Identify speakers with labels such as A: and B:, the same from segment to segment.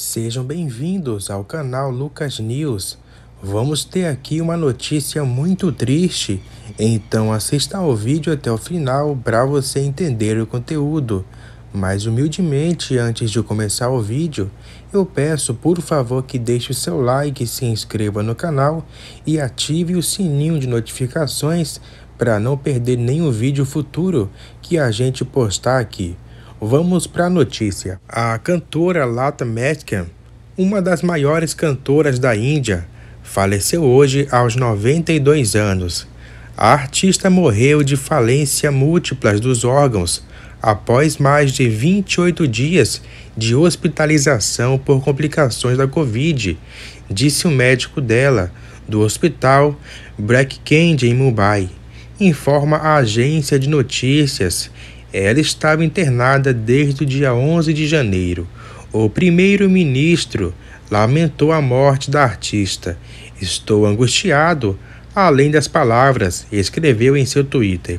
A: Sejam bem-vindos ao canal Lucas News. Vamos ter aqui uma notícia muito triste, então assista ao vídeo até o final para você entender o conteúdo. Mas humildemente, antes de começar o vídeo, eu peço por favor que deixe o seu like, se inscreva no canal e ative o sininho de notificações para não perder nenhum vídeo futuro que a gente postar aqui. Vamos para a notícia. A cantora Lata Metcalf, uma das maiores cantoras da Índia, faleceu hoje aos 92 anos. A artista morreu de falência múltiplas dos órgãos após mais de 28 dias de hospitalização por complicações da Covid, disse o médico dela, do hospital Black Candy em Mumbai, informa a agência de notícias ela estava internada desde o dia 11 de janeiro. O primeiro-ministro lamentou a morte da artista. Estou angustiado, além das palavras, escreveu em seu Twitter.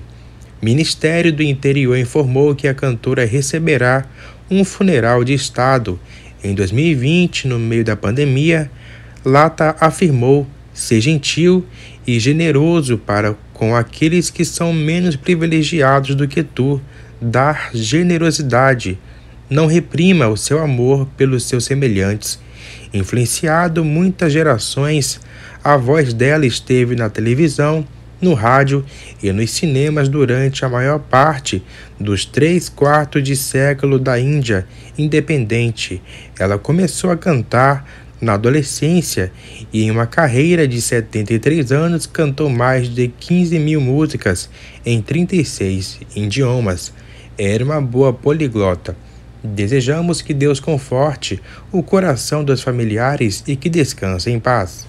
A: Ministério do Interior informou que a cantora receberá um funeral de Estado. Em 2020, no meio da pandemia, Lata afirmou ser gentil e generoso para com aqueles que são menos privilegiados do que tu, dar generosidade. Não reprima o seu amor pelos seus semelhantes. Influenciado muitas gerações, a voz dela esteve na televisão, no rádio e nos cinemas durante a maior parte dos três quartos de século da Índia independente. Ela começou a cantar na adolescência e em uma carreira de 73 anos, cantou mais de 15 mil músicas em 36 idiomas. Era uma boa poliglota. Desejamos que Deus conforte o coração dos familiares e que descanse em paz.